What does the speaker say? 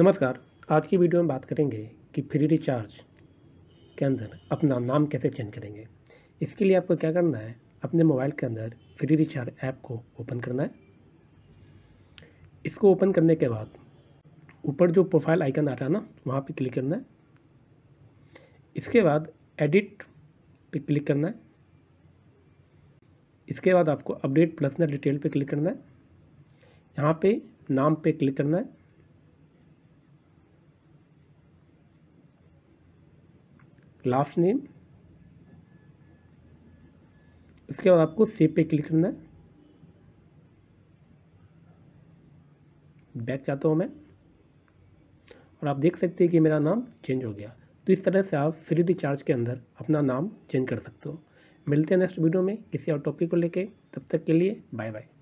नमस्कार आज की वीडियो में बात करेंगे कि फ्री रिचार्ज के अंदर अपना नाम कैसे चेंज करेंगे इसके लिए आपको क्या करना है अपने मोबाइल के अंदर फ्री रिचार्ज ऐप को ओपन करना है इसको ओपन करने के बाद ऊपर जो प्रोफाइल आइकन आ रहा है ना वहाँ पे क्लिक करना है इसके बाद एडिट पे क्लिक करना है इसके बाद आपको अपडेट प्लस डिटेल पर क्लिक करना है यहाँ पर नाम पर क्लिक करना है क्लास नेम उसके बाद आपको सेव पे क्लिक करना है बैक जाता हूँ मैं और आप देख सकते हैं कि मेरा नाम चेंज हो गया तो इस तरह से आप फ्री रिचार्ज के अंदर अपना नाम चेंज कर सकते हो मिलते हैं नेक्स्ट वीडियो में किसी और टॉपिक को लेके तब तक के लिए बाय बाय